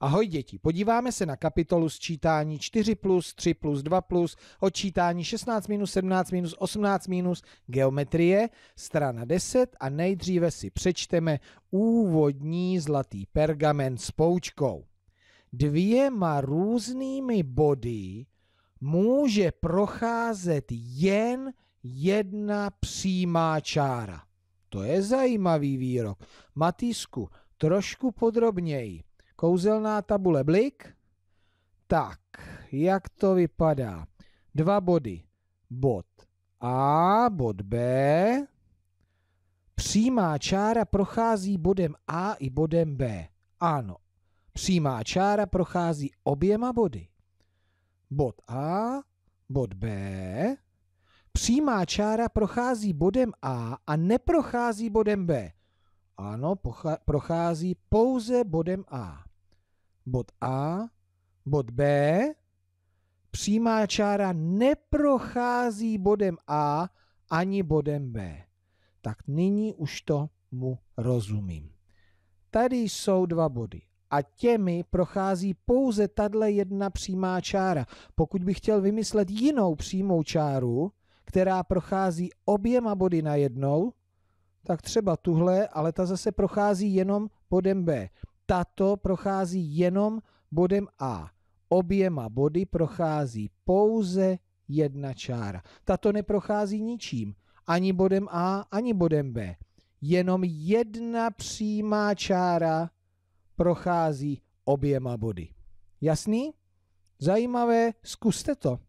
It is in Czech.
Ahoj děti, podíváme se na kapitolu sčítání 4 plus, 3 plus, 2 plus, odčítání 16 minus, 17 minus, 18 minus, geometrie, strana 10 a nejdříve si přečteme úvodní zlatý pergamen s poučkou. Dvěma různými body může procházet jen jedna přímá čára. To je zajímavý výrok. Matýsku, trošku podrobněji. Kouzelná tabule blik. Tak, jak to vypadá? Dva body. Bod A, bod B. Přímá čára prochází bodem A i bodem B. Ano, přímá čára prochází oběma body. Bod A, bod B. Přímá čára prochází bodem A a neprochází bodem B. Ano, prochází pouze bodem A bod A, bod B, přímá čára neprochází bodem A ani bodem B. Tak nyní už to mu rozumím. Tady jsou dva body a těmi prochází pouze tato jedna přímá čára. Pokud bych chtěl vymyslet jinou přímou čáru, která prochází oběma body najednou, tak třeba tuhle, ale ta zase prochází jenom bodem B tato prochází jenom bodem A. Oběma body prochází pouze jedna čára. Tato neprochází ničím, ani bodem A, ani bodem B. Jenom jedna přímá čára prochází oběma body. Jasný? Zajímavé, zkuste to.